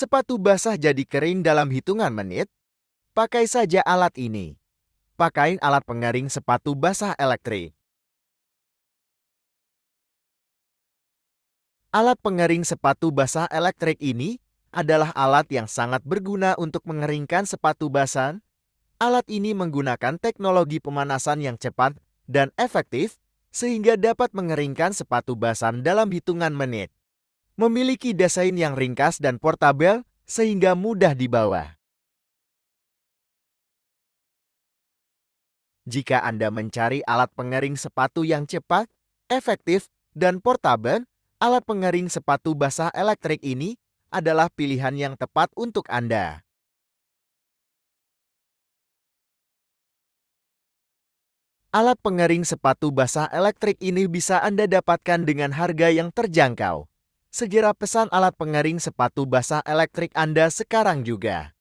Sepatu basah jadi kering dalam hitungan menit? Pakai saja alat ini. Pakai alat pengering sepatu basah elektrik. Alat pengering sepatu basah elektrik ini adalah alat yang sangat berguna untuk mengeringkan sepatu basah. Alat ini menggunakan teknologi pemanasan yang cepat dan efektif sehingga dapat mengeringkan sepatu basah dalam hitungan menit memiliki desain yang ringkas dan portabel sehingga mudah dibawa. Jika Anda mencari alat pengering sepatu yang cepat, efektif, dan portabel, alat pengering sepatu basah elektrik ini adalah pilihan yang tepat untuk Anda. Alat pengering sepatu basah elektrik ini bisa Anda dapatkan dengan harga yang terjangkau. Segera pesan alat pengering sepatu basah elektrik Anda sekarang juga.